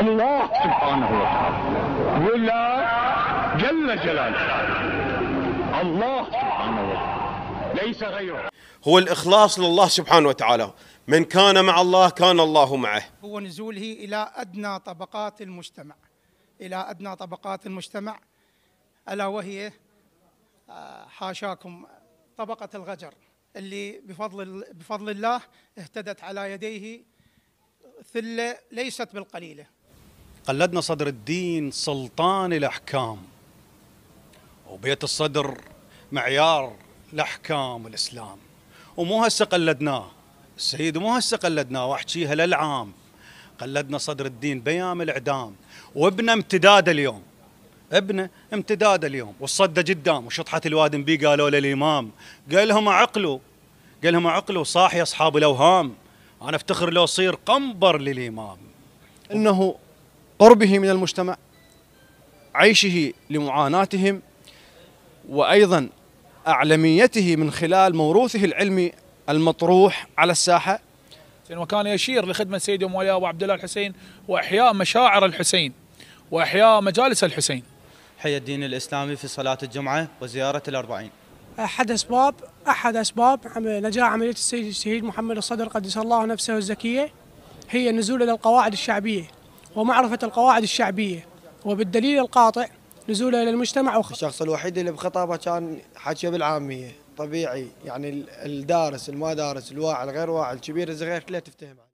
الله سبحانه وتعالى ولا جل جلاله الله سبحانه وتعالى ليس غيره هو الإخلاص لله سبحانه وتعالى من كان مع الله كان الله معه هو نزوله إلى أدنى طبقات المجتمع إلى أدنى طبقات المجتمع ألا وهي آه، حاشاكم طبقة الغجر اللي بفضل بفضل الله اهتدت على يديه ثله ليست بالقليله قلدنا صدر الدين سلطان الأحكام وبيت الصدر معيار لاحكام الاسلام ومو هسه قلدناه السيد مو هسه قلدناه واحكيها للعام قلدنا صدر الدين بيام الاعدام وابنه امتداده اليوم ابنه امتداده اليوم والصده قدام وشطحه الواد بي قالوا له الامام قال لهم عقلوا قال لهم عقلوا صاح يا اصحاب الاوهام انا افتخر لو صير قنبر للامام انه قربه من المجتمع عيشه لمعاناتهم وايضا اعلميته من خلال موروثه العلمي المطروح على الساحه وكان يشير لخدمه سيدي ومولاي ابو عبد الله الحسين واحياء مشاعر الحسين واحياء مجالس الحسين حي الدين الاسلامي في صلاه الجمعه وزياره الاربعين احد اسباب احد اسباب نجاح عمليه السيد الشهيد محمد الصدر قدس الله نفسه الزكيه هي النزول الى القواعد الشعبيه ومعرفة القواعد الشعبية وبالدليل القاطع نزوله إلى المجتمع وخ... الشخص الوحيد اللي بخطابه كان حكي بالعامية طبيعي يعني الدارس الما دارس الواعي الغير واعي الكبير الصغير كله تفتهم